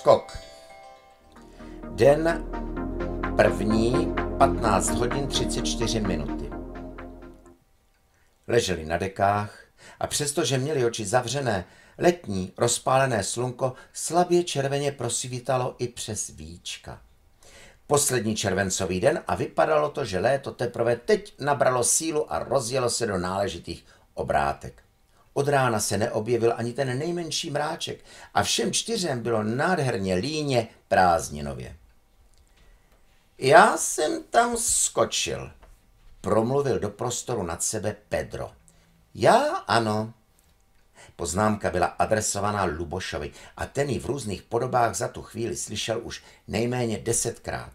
skok. Den první 15 hodin 34 minuty. Leželi na dekách a přestože měli oči zavřené, letní rozpálené slunko slabě červeně prosvítalo i přes víčka. Poslední červencový den a vypadalo to, že léto teprve teď nabralo sílu a rozjelo se do náležitých obrátek. Od rána se neobjevil ani ten nejmenší mráček a všem čtyřem bylo nádherně líně prázdninově. Já jsem tam skočil, promluvil do prostoru nad sebe Pedro. Já ano. Poznámka byla adresovaná Lubošovi a ten ji v různých podobách za tu chvíli slyšel už nejméně desetkrát.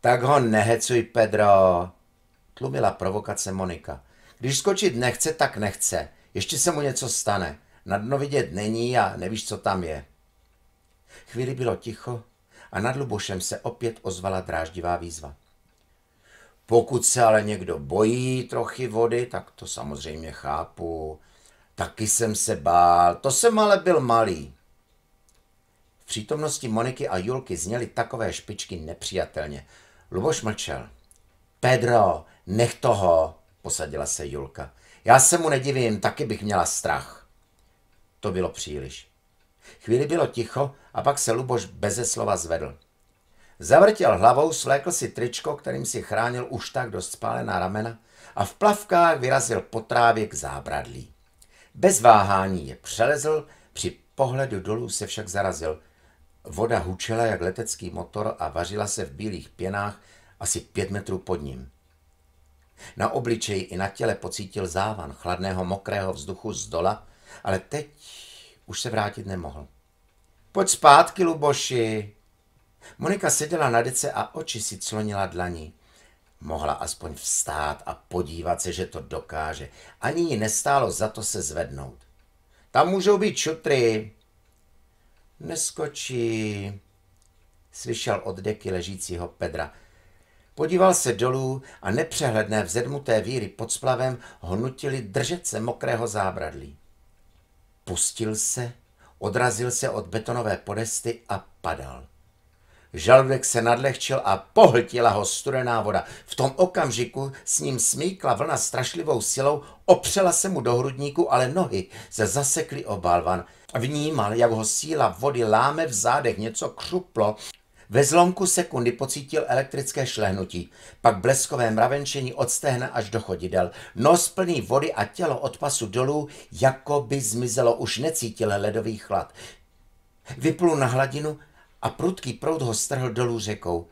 Tak ho nehecuj, Pedro, tlumila provokace Monika. Když skočit nechce, tak nechce. Ještě se mu něco stane. Na dno vidět není a nevíš, co tam je. Chvíli bylo ticho a nad Lubošem se opět ozvala dráždivá výzva. Pokud se ale někdo bojí trochy vody, tak to samozřejmě chápu. Taky jsem se bál, to jsem ale byl malý. V přítomnosti Moniky a Julky zněly takové špičky nepřijatelně. Luboš mlčel. Pedro, nech toho, posadila se Julka. Já se mu nedivím, taky bych měla strach. To bylo příliš. Chvíli bylo ticho a pak se Luboš beze slova zvedl. Zavrtěl hlavou, slékl si tričko, kterým si chránil už tak dost spálená ramena a v plavkách vyrazil po trávě k zábradlí. Bez váhání je přelezl, při pohledu dolů se však zarazil. Voda hučela jak letecký motor a vařila se v bílých pěnách asi pět metrů pod ním. Na obličeji i na těle pocítil závan chladného mokrého vzduchu z dola, ale teď už se vrátit nemohl. Pojď zpátky, Luboši. Monika seděla na dece a oči si clonila dlaní. Mohla aspoň vstát a podívat se, že to dokáže. Ani ji nestálo za to se zvednout. Tam můžou být šutry. Neskočí, slyšel od deky ležícího Pedra. Podíval se dolů a nepřehledné vzedmuté víry pod splavem ho nutili držet se mokrého zábradlí. Pustil se, odrazil se od betonové podesty a padal. Žaludek se nadlehčil a pohltila ho studená voda. V tom okamžiku s ním smíkla vlna strašlivou silou, opřela se mu do hrudníku, ale nohy se zasekly o balvan. Vnímal, jak ho síla vody láme v zádech, něco křuplo ve zlomku sekundy pocítil elektrické šlehnutí, pak bleskové mravenčení od stehna až do chodidel. Nos plný vody a tělo od pasu dolů jako by zmizelo, už necítil ledový chlad. Vyplul na hladinu a prudký proud ho strhl dolů řekou.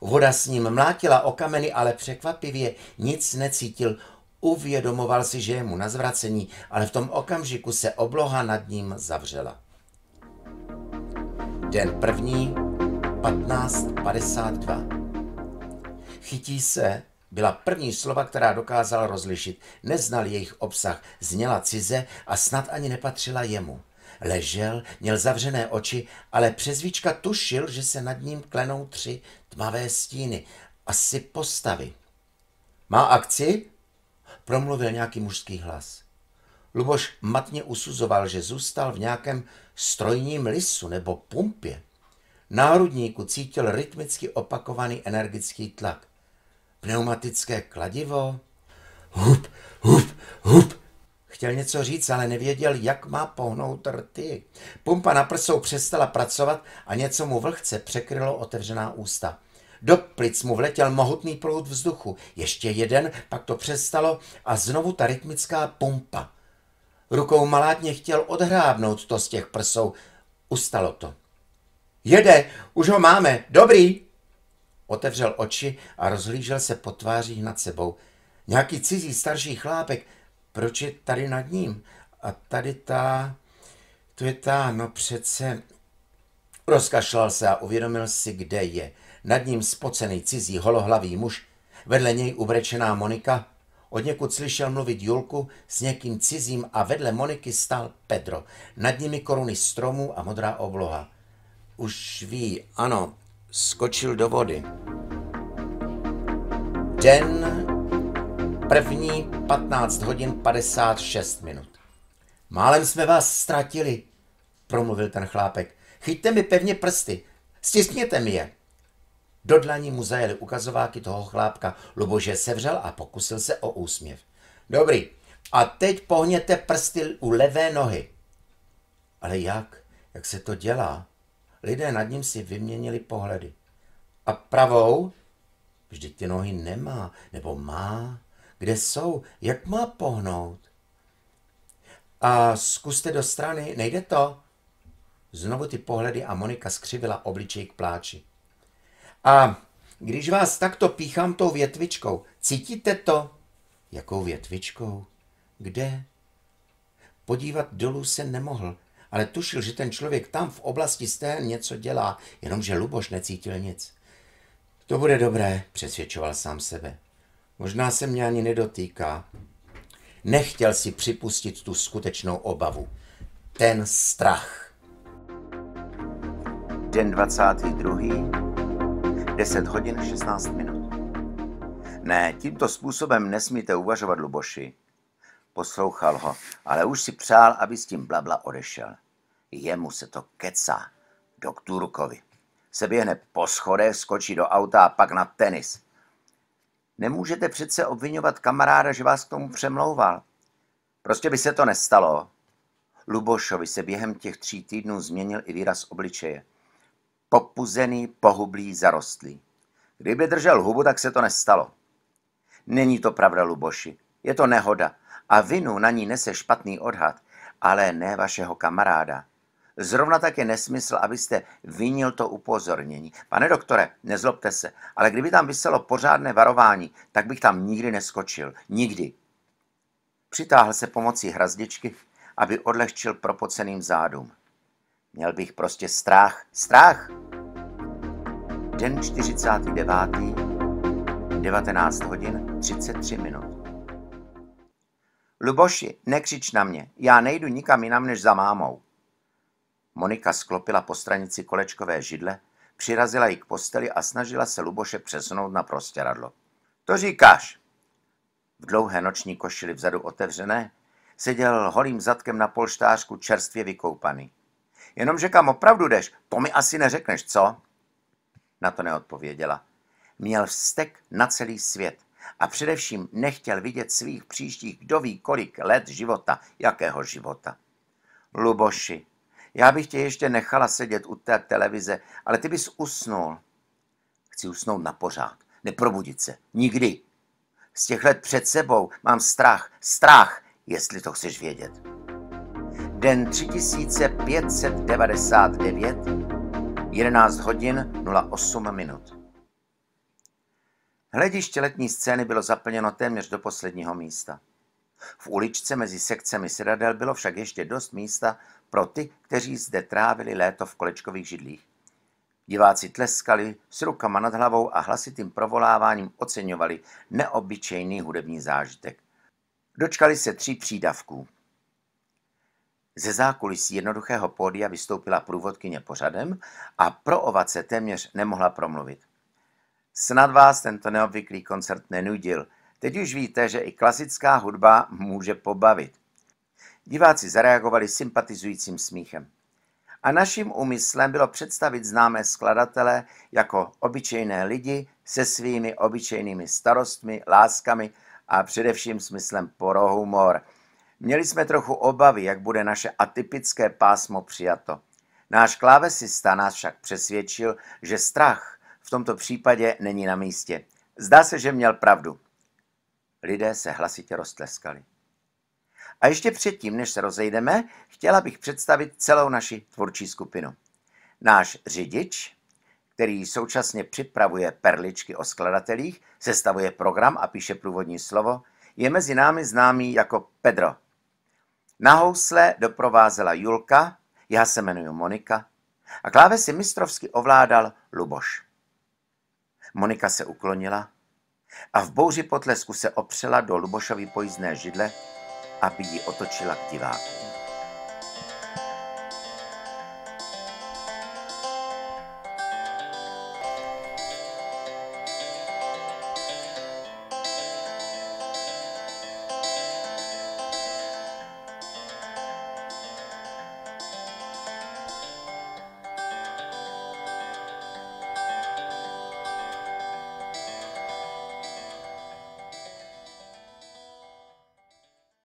Voda s ním mlátila o kameny, ale překvapivě nic necítil. Uvědomoval si, že je mu na zvracení, ale v tom okamžiku se obloha nad ním zavřela. Den první 1552. Chytí se byla první slova, která dokázala rozlišit. Neznal jejich obsah, zněla cize a snad ani nepatřila jemu. Ležel, měl zavřené oči, ale přezvíčka tušil, že se nad ním klenou tři tmavé stíny, asi postavy. Má akci? Promluvil nějaký mužský hlas. Luboš matně usuzoval, že zůstal v nějakém strojním lisu nebo pumpě národníku cítil rytmicky opakovaný energický tlak. Pneumatické kladivo? Hup, hup, hup. Chtěl něco říct, ale nevěděl, jak má pohnout rty. Pumpa na prsou přestala pracovat a něco mu vlhce překrylo otevřená ústa. Do plic mu vletěl mohutný proud vzduchu. Ještě jeden, pak to přestalo a znovu ta rytmická pumpa. Rukou malátně chtěl odhrábnout to z těch prsou. Ustalo to. Jede, už ho máme, dobrý. Otevřel oči a rozhlížel se po tvářích nad sebou. Nějaký cizí starší chlápek, proč je tady nad ním? A tady ta, to je ta, no přece. Rozkašlal se a uvědomil si, kde je. Nad ním spocený cizí holohlavý muž, vedle něj ubrečená Monika, od někud slyšel mluvit Julku s někým cizím a vedle Moniky stál Pedro. Nad nimi koruny stromů a modrá obloha už ví, ano, skočil do vody. Den první 15 hodin 56 minut. Málem jsme vás ztratili, promluvil ten chlápek. Chyťte mi pevně prsty, stiskněte mi je. Do dlaní mu zajeli ukazováky toho chlápka. Lubože sevřel a pokusil se o úsměv. Dobrý, a teď pohněte prsty u levé nohy. Ale jak? Jak se to dělá? Lidé nad ním si vyměnili pohledy. A pravou? Vždyť ty nohy nemá, nebo má. Kde jsou? Jak má pohnout? A zkuste do strany, nejde to? Znovu ty pohledy a Monika skřivila obličej k pláči. A když vás takto píchám tou větvičkou, cítíte to? Jakou větvičkou? Kde? Podívat dolů se nemohl, ale tušil, že ten člověk tam v oblasti stén něco dělá, jenomže Luboš necítil nic. To bude dobré, přesvědčoval sám sebe. Možná se mě ani nedotýká. Nechtěl si připustit tu skutečnou obavu. Ten strach. Den 22. 10 hodin 16 minut. Ne, tímto způsobem nesmíte uvažovat, Luboši. Poslouchal ho, ale už si přál, aby s tím blabla odešel. Jemu se to kecá. Doktůrkovi. Se běhne po schodech, skočí do auta a pak na tenis. Nemůžete přece obvinovat kamaráda, že vás k tomu přemlouval. Prostě by se to nestalo. Lubošovi se během těch tří týdnů změnil i výraz obličeje. Popuzený, pohublý, zarostlý. Kdyby držel hubu, tak se to nestalo. Není to pravda, Luboši. Je to nehoda a vinu na ní nese špatný odhad, ale ne vašeho kamaráda. Zrovna tak je nesmysl, abyste vinil to upozornění. Pane doktore, nezlobte se, ale kdyby tam vyselo pořádné varování, tak bych tam nikdy neskočil. Nikdy. Přitáhl se pomocí hrazdičky, aby odlehčil propoceným zádům. Měl bych prostě strach. Strach! Den 49. 19 hodin 33 minut. Luboši, nekřič na mě, já nejdu nikam jinam než za mámou. Monika sklopila po stranici kolečkové židle, přirazila ji k posteli a snažila se Luboše přesunout na prostěradlo. To říkáš. V dlouhé noční košili vzadu otevřené seděl holým zadkem na polštářku čerstvě vykoupaný. Jenomže kam opravdu jdeš, to mi asi neřekneš, co? Na to neodpověděla. Měl vztek na celý svět. A především nechtěl vidět svých příštích kdo ví kolik let života, jakého života. Luboši, já bych tě ještě nechala sedět u té televize, ale ty bys usnul. Chci usnout na pořád, neprobudit se, nikdy. Z těch let před sebou mám strach, strach, jestli to chceš vědět. Den 3599, 11 hodin 08 minut. Hlediště letní scény bylo zaplněno téměř do posledního místa. V uličce mezi sekcemi sedadel bylo však ještě dost místa pro ty, kteří zde trávili léto v kolečkových židlích. Diváci tleskali s rukama nad hlavou a hlasitým provoláváním oceňovali neobyčejný hudební zážitek. Dočkali se tří přídavků. Ze zákulisí jednoduchého pódia vystoupila průvodkyně pořadem a pro ovace téměř nemohla promluvit. Snad vás tento neobvyklý koncert nenudil. Teď už víte, že i klasická hudba může pobavit. Diváci zareagovali sympatizujícím smíchem. A naším úmyslem bylo představit známé skladatele jako obyčejné lidi se svými obyčejnými starostmi, láskami a především smyslem pro humor. Měli jsme trochu obavy, jak bude naše atypické pásmo přijato. Náš klávesista nás však přesvědčil, že strach v tomto případě není na místě. Zdá se, že měl pravdu. Lidé se hlasitě roztleskali. A ještě předtím, než se rozejdeme, chtěla bych představit celou naši tvůrčí skupinu. Náš řidič, který současně připravuje perličky o skladatelích, sestavuje program a píše průvodní slovo, je mezi námi známý jako Pedro. Na housle doprovázela Julka, já se jmenuji Monika, a klávesy mistrovsky ovládal Luboš. Monika se uklonila a v bouři potlesku se opřela do Lubošovy pojízdné židle, aby ji otočila k divákům.